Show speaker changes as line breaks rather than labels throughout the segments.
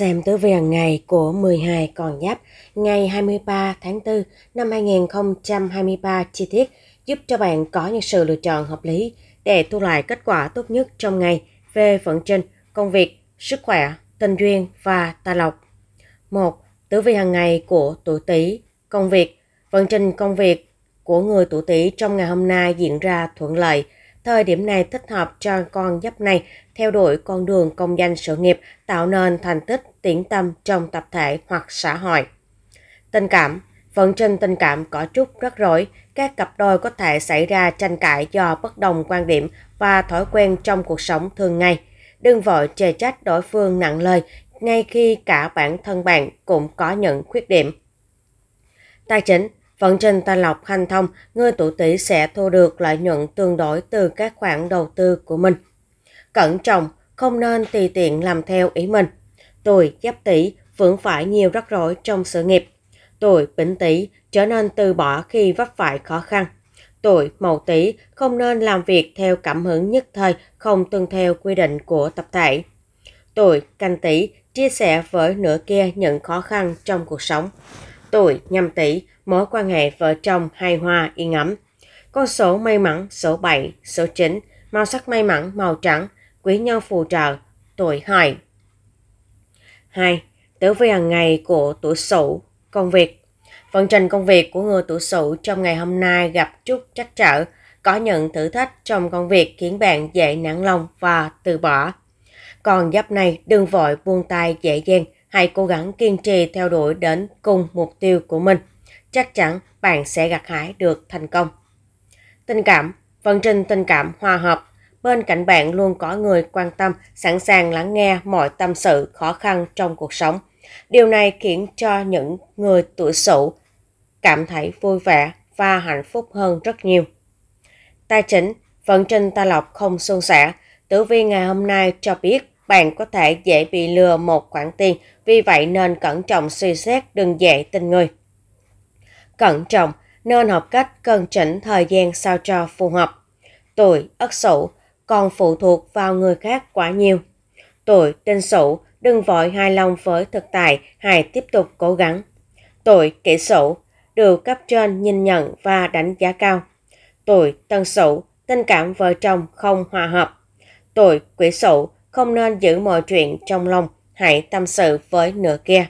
Xem tử vi hàng ngày của 12 con giáp ngày 23 tháng 4 năm 2023 chi tiết giúp cho bạn có những sự lựa chọn hợp lý để thu lại kết quả tốt nhất trong ngày về vận trình, công việc, sức khỏe, tình duyên và tài lộc. 1. Tử vi hàng ngày của tuổi Tý, công việc. Vận trình công việc của người tuổi Tý trong ngày hôm nay diễn ra thuận lợi – Thời điểm này thích hợp cho con giáp này theo đuổi con đường công danh sự nghiệp, tạo nên thành tích, tiễn tâm trong tập thể hoặc xã hội. Tình cảm Vận trình tình cảm có chút rắc rối, các cặp đôi có thể xảy ra tranh cãi do bất đồng quan điểm và thói quen trong cuộc sống thường ngày. Đừng vội chê trách đối phương nặng lời, ngay khi cả bản thân bạn cũng có những khuyết điểm. Tài chính vận trình tài lộc hanh thông, người tuổi tỷ sẽ thu được lợi nhuận tương đối từ các khoản đầu tư của mình. Cẩn trọng, không nên tùy tiện làm theo ý mình. Tuổi giáp tỷ vướng phải nhiều rắc rối trong sự nghiệp. Tuổi bính tỷ trở nên từ bỏ khi vấp phải khó khăn. Tuổi mậu tỷ không nên làm việc theo cảm hứng nhất thời, không tuân theo quy định của tập thể. Tuổi canh tỷ chia sẻ với nửa kia những khó khăn trong cuộc sống. Tuổi nhâm tỷ mối quan hệ vợ chồng hài hòa yên ấm. Con số may mắn số 7, số 9, màu sắc may mắn màu trắng, quý nhân phù trợ, tuổi hợi. 2. Tử vi hàng ngày của tuổi Sửu, công việc. Vận trình công việc của người tuổi Sửu trong ngày hôm nay gặp chút trắc trở, có những thử thách trong công việc khiến bạn dễ nản lòng và từ bỏ. Còn giáp này đừng vội buông tay dễ dàng, hãy cố gắng kiên trì theo đuổi đến cùng mục tiêu của mình – chắc chắn bạn sẽ gặt hái được thành công. Tình cảm, vận trình tình cảm hòa hợp, bên cạnh bạn luôn có người quan tâm, sẵn sàng lắng nghe mọi tâm sự khó khăn trong cuộc sống. Điều này khiến cho những người tuổi sửu cảm thấy vui vẻ và hạnh phúc hơn rất nhiều. Tài chính, vận trình ta lộc không suôn sẻ, tử vi ngày hôm nay cho biết bạn có thể dễ bị lừa một khoản tiền, vì vậy nên cẩn trọng suy xét đừng dễ tin người cẩn trọng nên học cách cần chỉnh thời gian sao cho phù hợp. Tuổi Ất Sửu còn phụ thuộc vào người khác quá nhiều. Tuổi Đinh Sửu đừng vội hài lòng với thực tại hãy tiếp tục cố gắng. Tuổi Kỷ Sửu được cấp trên nhìn nhận và đánh giá cao. Tuổi Tân Sửu tình cảm vợ chồng không hòa hợp. Tuổi Quỷ Sửu không nên giữ mọi chuyện trong lòng, hãy tâm sự với nửa kia.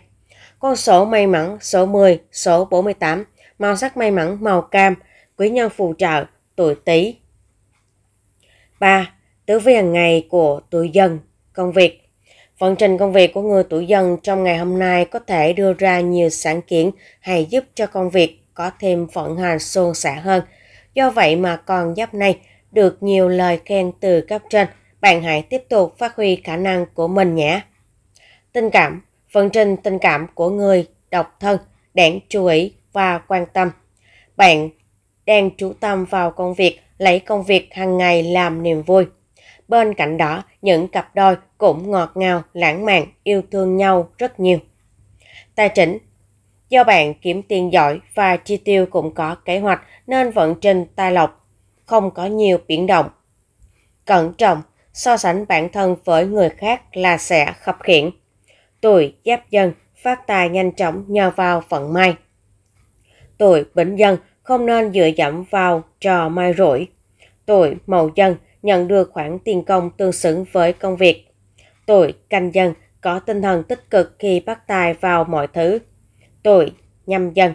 Con số may mắn số 10, số 48 màu sắc may mắn màu cam, quý nhân phù trợ, tuổi Tý. 3. Tử vi hàng ngày của tuổi dần, công việc. Vận trình công việc của người tuổi dần trong ngày hôm nay có thể đưa ra nhiều sáng kiến hay giúp cho công việc có thêm vận hành suôn sẻ hơn. Do vậy mà còn giáp này được nhiều lời khen từ cấp trên, bạn hãy tiếp tục phát huy khả năng của mình nhé. Tình cảm, vận trình tình cảm của người độc thân đáng chú ý và quan tâm. Bạn đang chú tâm vào công việc, lấy công việc hàng ngày làm niềm vui. Bên cạnh đó, những cặp đôi cũng ngọt ngào, lãng mạn, yêu thương nhau rất nhiều. Tài chính Do bạn kiếm tiền giỏi và chi tiêu cũng có kế hoạch nên vận trình tài lộc không có nhiều biến động. Cẩn trọng, so sánh bản thân với người khác là sẽ khập khiển. Tuổi giáp dần, phát tài nhanh chóng nhờ vào vận may. Tôi, Vĩnh Dân, không nên dựa dẫm vào trò mai rủi. Tôi, Mậu Dân, nhận được khoản tiền công tương xứng với công việc. Tôi, Canh Dân, có tinh thần tích cực khi bắt tay vào mọi thứ. Tôi, Nhâm Dân,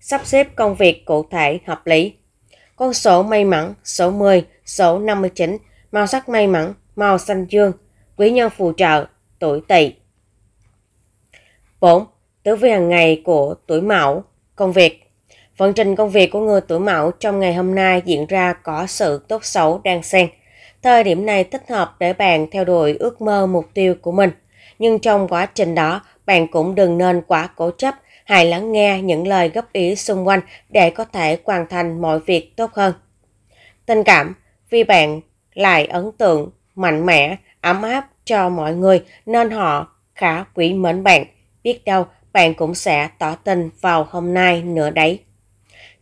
sắp xếp công việc cụ thể hợp lý. Con số may mắn, số 10, số 59, màu sắc may mắn, màu xanh dương, quý nhân phù trợ, tuổi tỵ. 4. tử vi hàng ngày của tuổi mão, công việc Vận trình công việc của người tuổi mão trong ngày hôm nay diễn ra có sự tốt xấu đang xen. Thời điểm này thích hợp để bạn theo đuổi ước mơ mục tiêu của mình. Nhưng trong quá trình đó, bạn cũng đừng nên quá cố chấp, hãy lắng nghe những lời góp ý xung quanh để có thể hoàn thành mọi việc tốt hơn. Tình cảm, vì bạn lại ấn tượng, mạnh mẽ, ấm áp cho mọi người nên họ khá quý mến bạn. Biết đâu bạn cũng sẽ tỏ tình vào hôm nay nữa đấy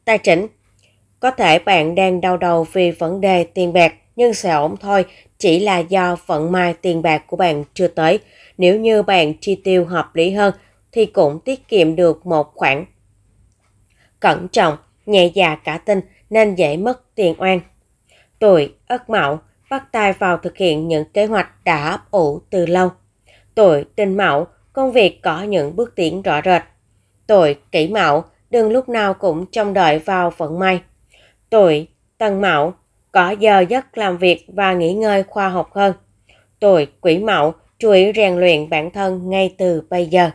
tài chính. Có thể bạn đang đau đầu vì vấn đề tiền bạc nhưng sẽ ổn thôi, chỉ là do vận may tiền bạc của bạn chưa tới. Nếu như bạn chi tiêu hợp lý hơn thì cũng tiết kiệm được một khoản. Cẩn trọng, nhẹ dạ cả tin nên dễ mất tiền oan. Tuổi Ất mão bắt tay vào thực hiện những kế hoạch đã ấp ủ từ lâu. Tuổi tinh mão công việc có những bước tiến rõ rệt. Tuổi Kỷ mão đừng lúc nào cũng trông đợi vào vận may. Tuổi, Tân Mão, có giờ giấc làm việc và nghỉ ngơi khoa học hơn. Tuổi Quỷ Mậu chú ý rèn luyện bản thân ngay từ bây giờ.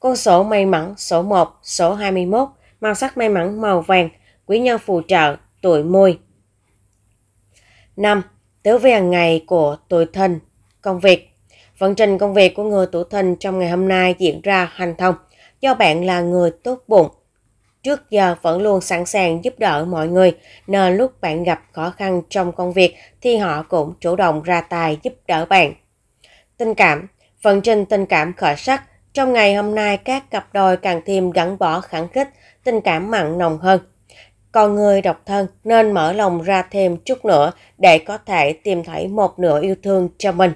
Con số may mắn số 1, số 21, màu sắc may mắn màu vàng, quý nhân phù trợ, tuổi mùi. 5. Tứ về ngày của tuổi thìn, công việc. Vận trình công việc của người tuổi thìn trong ngày hôm nay diễn ra hành thông do bạn là người tốt bụng, trước giờ vẫn luôn sẵn sàng giúp đỡ mọi người, nên lúc bạn gặp khó khăn trong công việc thì họ cũng chủ động ra tài giúp đỡ bạn. Tình cảm Phần trình tình cảm khởi sắc, trong ngày hôm nay các cặp đôi càng thêm gắn bó khẳng khích, tình cảm mặn nồng hơn. Còn người độc thân nên mở lòng ra thêm chút nữa để có thể tìm thấy một nửa yêu thương cho mình.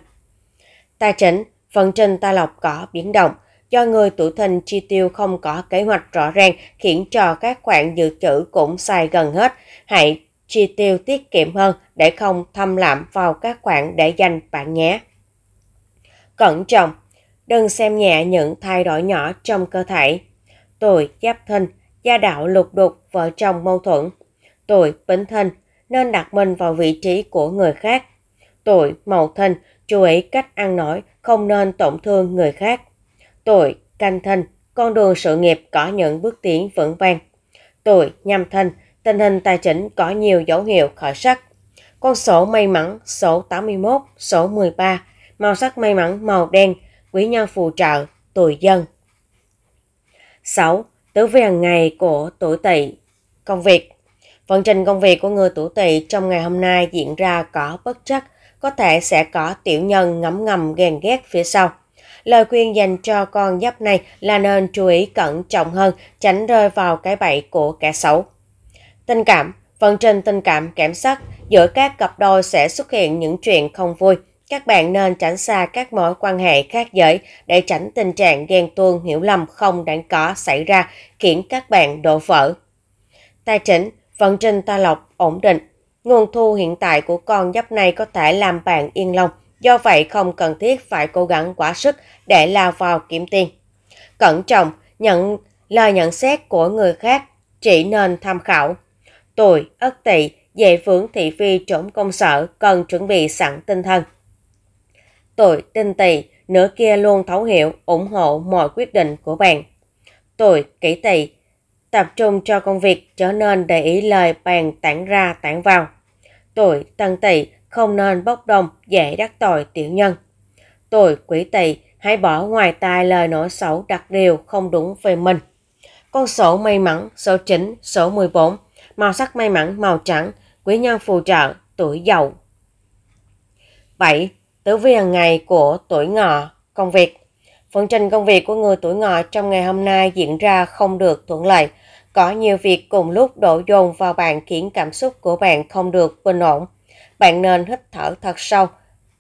Tài chính, phần trình tài lộc có biến động, do người tuổi thìn chi tiêu không có kế hoạch rõ ràng khiến cho các khoản dự trữ cũng xài gần hết. Hãy chi tiêu tiết kiệm hơn để không thâm lạm vào các khoản để dành bạn nhé. Cẩn trọng, đừng xem nhẹ những thay đổi nhỏ trong cơ thể. Tuổi giáp thìn, gia đạo lục đục, vợ chồng mâu thuẫn. Tuổi bính thìn, nên đặt mình vào vị trí của người khác. Tuổi mậu thìn, chú ý cách ăn nói, không nên tổn thương người khác tuổi canh thân, con đường sự nghiệp có những bước tiến vững vàng. Tuổi nhâm thân, tình hình tài chính có nhiều dấu hiệu khởi sắc. Con số may mắn số 81, số 13, màu sắc may mắn màu đen, quý nhân phù trợ, tuổi dân. 6. Tứ vi hàng ngày của tuổi tỵ Công việc Vận trình công việc của người tuổi tỵ trong ngày hôm nay diễn ra có bất chắc có thể sẽ có tiểu nhân ngấm ngầm ghen ghét phía sau. Lời khuyên dành cho con giáp này là nên chú ý cẩn trọng hơn, tránh rơi vào cái bẫy của kẻ xấu. Tình cảm Phần trên tình cảm kém sắc, giữa các cặp đôi sẽ xuất hiện những chuyện không vui. Các bạn nên tránh xa các mối quan hệ khác giới để tránh tình trạng ghen tuông hiểu lầm không đáng có xảy ra khiến các bạn đổ vỡ. Tài chính, vận trình ta lộc ổn định. Nguồn thu hiện tại của con giáp này có thể làm bạn yên lòng Do vậy không cần thiết phải cố gắng quá sức để lao vào kiếm tiền. Cẩn trọng, nhận lời nhận xét của người khác chỉ nên tham khảo. Tuổi, ất tỵ, dễ vướng thị phi trốn công sở cần chuẩn bị sẵn tinh thần. Tuổi tinh tỵ, nửa kia luôn thấu hiểu, ủng hộ mọi quyết định của bạn. Tuổi kỹ tỵ, tập trung cho công việc trở nên để ý lời bàn tản ra tản vào. Tuổi tân tỵ không nên bốc đồng dễ đắc tội tiểu nhân. Tuổi quỷ tỵ hãy bỏ ngoài tai lời nói xấu đặc điều không đúng về mình. Con sổ may mắn số 9, số 14, màu sắc may mắn màu trắng, quý nhân phù trợ, tuổi giàu. 7. Tử vi hàng ngày của tuổi ngọ, công việc. Phần trình công việc của người tuổi ngọ trong ngày hôm nay diễn ra không được thuận lợi. Có nhiều việc cùng lúc đổ dồn vào bạn khiến cảm xúc của bạn không được bình ổn bạn nên hít thở thật sâu,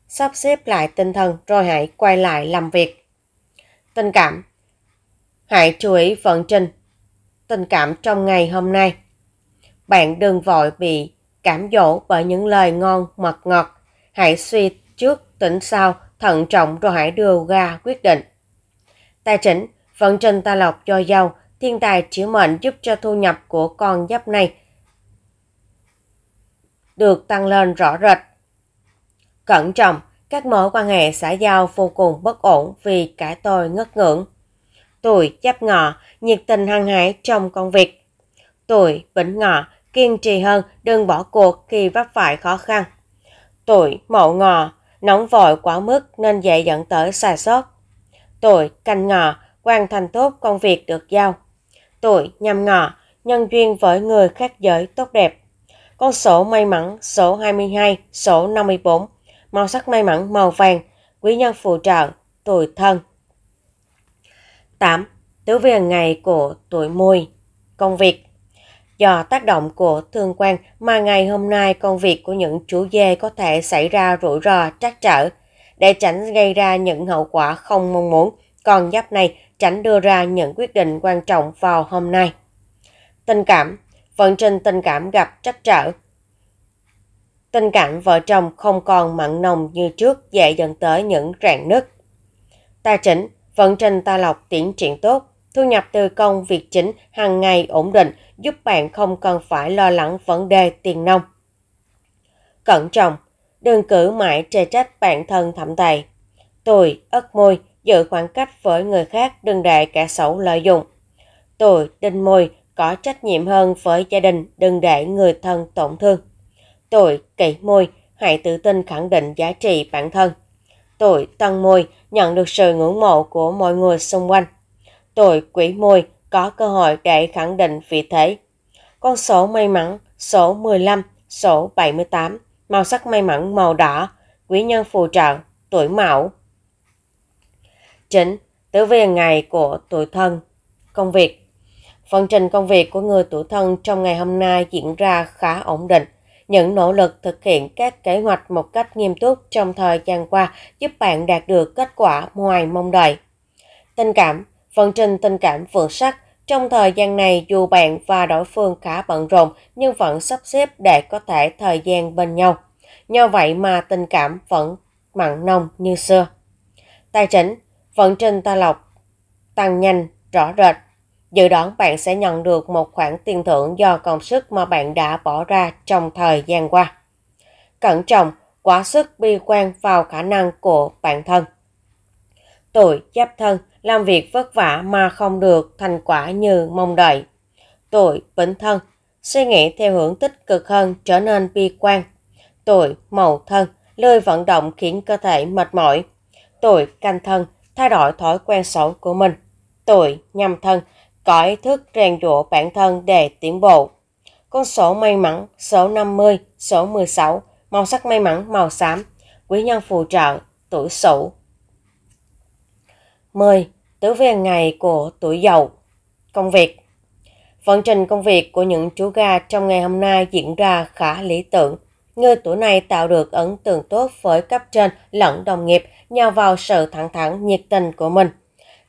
sắp xếp lại tinh thần rồi hãy quay lại làm việc. Tình cảm Hãy chú ý vận trình. Tình cảm trong ngày hôm nay. Bạn đừng vội bị cảm dỗ bởi những lời ngon mật ngọt. Hãy suy trước tỉnh sau, thận trọng rồi hãy đưa ra quyết định. Tài chính, vận trình ta lọc cho giàu, thiên tài chiếu mệnh giúp cho thu nhập của con giáp này được tăng lên rõ rệt. Cẩn trọng, các mối quan hệ xã giao vô cùng bất ổn vì cả tôi ngất ngưỡng. Tuổi chấp ngọ, nhiệt tình hăng hái trong công việc. Tuổi bỉnh ngọ, kiên trì hơn, đừng bỏ cuộc khi vấp phải khó khăn. Tuổi mậu ngọ, nóng vội quá mức nên dễ dẫn tới sai sót. Tuổi canh ngọ, hoàn thành tốt công việc được giao. Tuổi nhâm ngọ, nhân duyên với người khác giới tốt đẹp. Con số may mắn số 22, số 54. Màu sắc may mắn màu vàng, quý nhân phù trợ, tuổi thân. 8. Tứ viên ngày của tuổi mùi. Công việc Do tác động của thương quan mà ngày hôm nay công việc của những chủ dê có thể xảy ra rủi ro trắc trở. Để tránh gây ra những hậu quả không mong muốn, còn giáp này tránh đưa ra những quyết định quan trọng vào hôm nay. Tình cảm vận trình tình cảm gặp trắc trở. Tình cảm vợ chồng không còn mặn nồng như trước dễ dẫn tới những rạn nứt. Tài chính, vận trình ta lọc tiến triển tốt, thu nhập từ công việc chính hàng ngày ổn định giúp bạn không cần phải lo lắng vấn đề tiền nông. Cẩn trọng, đừng cử mãi trề trách bản thân thậm tệ. Tôi, ớt môi, giữ khoảng cách với người khác đừng để kẻ xấu lợi dụng. Tôi, đinh môi, có trách nhiệm hơn với gia đình, đừng để người thân tổn thương. Tuổi kỷ mùi, hãy tự tin khẳng định giá trị bản thân. Tuổi tân mùi, nhận được sự ngưỡng mộ của mọi người xung quanh. Tuổi quỷ mùi, có cơ hội để khẳng định vị thế. Con số may mắn, số 15, số 78, màu sắc may mắn màu đỏ, quý nhân phù trợ, tuổi mão. Chính, tử vi ngày của tuổi thân, công việc Phần trình công việc của người tuổi thân trong ngày hôm nay diễn ra khá ổn định. Những nỗ lực thực hiện các kế hoạch một cách nghiêm túc trong thời gian qua giúp bạn đạt được kết quả ngoài mong đợi. Tình cảm, phần trình tình cảm vượt sắc. Trong thời gian này, dù bạn và đối phương khá bận rộn nhưng vẫn sắp xếp để có thể thời gian bên nhau. Nhờ vậy mà tình cảm vẫn mặn nồng như xưa. Tài chính, vận trình ta lọc tăng nhanh, rõ rệt Dự đoán bạn sẽ nhận được một khoản tiền thưởng do công sức mà bạn đã bỏ ra trong thời gian qua. Cẩn trọng, quá sức bi quan vào khả năng của bản thân. Tuổi giáp thân làm việc vất vả mà không được thành quả như mong đợi. Tuổi bính thân suy nghĩ theo hướng tích cực hơn trở nên bi quan. Tuổi mậu thân lười vận động khiến cơ thể mệt mỏi. Tuổi canh thân thay đổi thói quen xấu của mình. Tuổi nhâm thân có ý thức rèn rũa bản thân để tiến bộ. Con số may mắn số 50, số 16, màu sắc may mắn màu xám, quý nhân phù trợ, tuổi Sửu. 10. Tứ viên ngày của tuổi Dậu. Công việc Vận trình công việc của những chú gà trong ngày hôm nay diễn ra khá lý tưởng. Người tuổi này tạo được ấn tượng tốt với cấp trên lẫn đồng nghiệp nhờ vào sự thẳng thắn nhiệt tình của mình.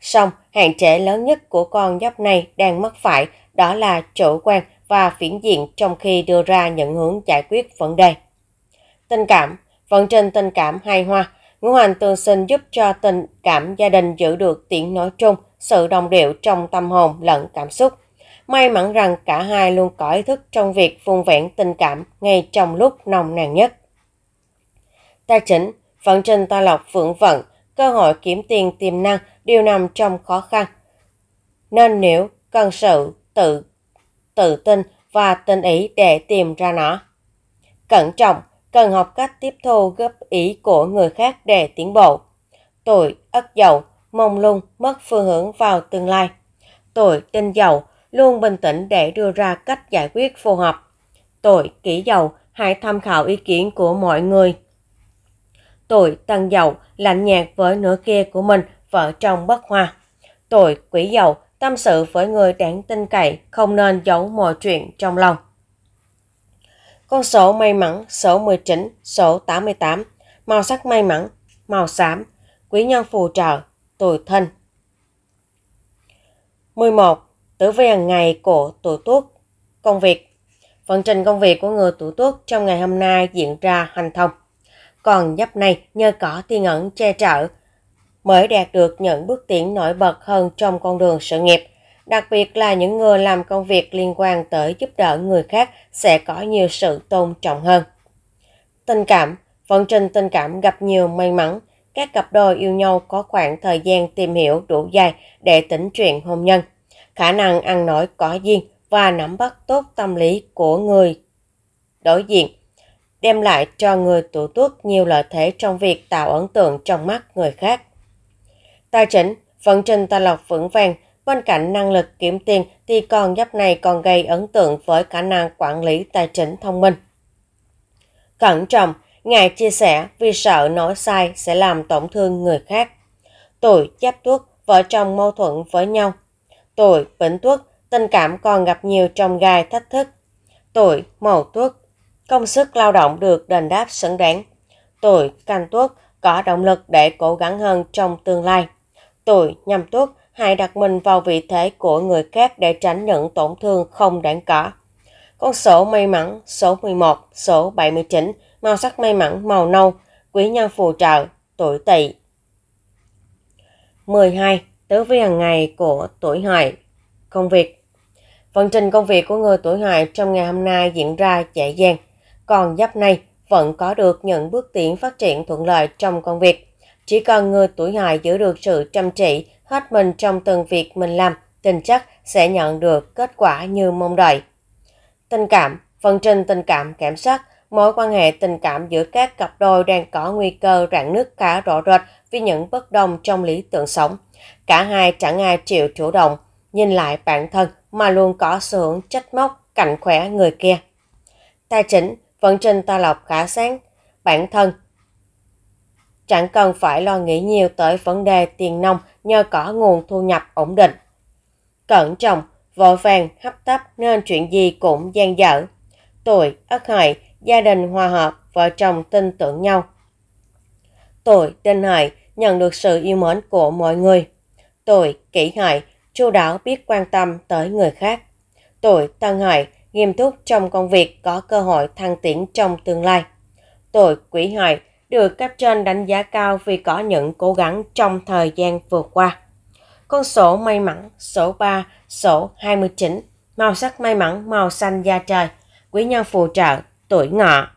xong Hạn chế lớn nhất của con dốc này đang mắc phải đó là chủ quan và phiển diện trong khi đưa ra những hướng giải quyết vấn đề. Tình cảm Vận trình tình cảm hài hoa ngũ hành tương sinh giúp cho tình cảm gia đình giữ được tiếng nói chung, sự đồng điệu trong tâm hồn lẫn cảm xúc. May mắn rằng cả hai luôn có ý thức trong việc vun vẹn tình cảm ngay trong lúc nồng nàn nhất. Tài chính, vận trình ta lộc phượng vận, cơ hội kiếm tiền tiềm năng đều nằm trong khó khăn. Nên nếu cần sự tự tự tin và tinh ý để tìm ra nó. Cẩn trọng, cần học cách tiếp thu góp ý của người khác để tiến bộ. Tuổi ất dậu, mông lung, mất phương hướng vào tương lai. Tuổi tinh dậu, luôn bình tĩnh để đưa ra cách giải quyết phù hợp. Tuổi kỷ dậu, hãy tham khảo ý kiến của mọi người. Tuổi tân giàu lạnh nhạt với nửa kia của mình, vợ chồng bất hòa. Tuổi quỷ giàu tâm sự với người đáng tin cậy, không nên giấu mọi chuyện trong lòng. Con số may mắn số 19, số 88, màu sắc may mắn, màu xám, quý nhân phù trợ, tuổi thân. 11. Tử vi hàng ngày của tuổi tuất Công việc Vận trình công việc của người tuổi tuất trong ngày hôm nay diễn ra hành thông còn dấp này nhờ cỏ tiên ẩn che chở, mới đạt được những bước tiến nổi bật hơn trong con đường sự nghiệp. Đặc biệt là những người làm công việc liên quan tới giúp đỡ người khác sẽ có nhiều sự tôn trọng hơn. Tình cảm Vận trình tình cảm gặp nhiều may mắn. Các cặp đôi yêu nhau có khoảng thời gian tìm hiểu đủ dài để tính chuyện hôn nhân. Khả năng ăn nổi có duyên và nắm bắt tốt tâm lý của người đối diện – đem lại cho người tụ tuất nhiều lợi thế trong việc tạo ấn tượng trong mắt người khác. Tài chính, vận trình tài lộc vững vàng, bên cạnh năng lực kiếm tiền thì con giáp này còn gây ấn tượng với khả năng quản lý tài chính thông minh. Cẩn trọng, ngài chia sẻ vì sợ nói sai sẽ làm tổn thương người khác. Tuổi giáp tuất, vợ chồng mâu thuẫn với nhau. Tuổi bỉnh tuất, tình cảm còn gặp nhiều trong gai thách thức. Tuổi mậu tuất, công sức lao động được đền đáp xứng đáng. Tuổi canh tuất có động lực để cố gắng hơn trong tương lai. Tuổi nhâm tuất hãy đặt mình vào vị thế của người khác để tránh những tổn thương không đáng có. Con số may mắn số 11, số 79, màu sắc may mắn màu nâu, quý nhân phù trợ, tuổi tỵ. 12. Tứ vi hàng ngày của tuổi hợi. Công việc Phần trình công việc của người tuổi hợi trong ngày hôm nay diễn ra dễ dàng còn giáp này vẫn có được những bước tiến phát triển thuận lợi trong công việc. Chỉ cần người tuổi hại giữ được sự chăm chỉ, hết mình trong từng việc mình làm, tình chắc sẽ nhận được kết quả như mong đợi. Tình cảm, phần trình tình cảm kiểm soát mối quan hệ tình cảm giữa các cặp đôi đang có nguy cơ rạn nứt khá rõ rệt vì những bất đồng trong lý tưởng sống. Cả hai chẳng ai chịu chủ động, nhìn lại bản thân mà luôn có xu hướng trách móc, cạnh khỏe người kia. Tài chính, vận trình ta lọc khả sáng, bản thân. Chẳng cần phải lo nghĩ nhiều tới vấn đề tiền nông nhờ có nguồn thu nhập ổn định. Cẩn trọng, vội vàng, hấp tấp nên chuyện gì cũng gian dở. Tuổi, ất hợi, gia đình hòa hợp, vợ chồng tin tưởng nhau. Tuổi, đinh hợi, nhận được sự yêu mến của mọi người. Tuổi, kỷ hợi, chu đáo biết quan tâm tới người khác. Tuổi, tân hợi, nghiêm túc trong công việc có cơ hội thăng tiến trong tương lai. Tuổi quỷ hợi được cấp trên đánh giá cao vì có những cố gắng trong thời gian vừa qua. Con sổ may mắn số 3, số 29, màu sắc may mắn màu xanh da trời, quý nhân phù trợ, tuổi ngọ.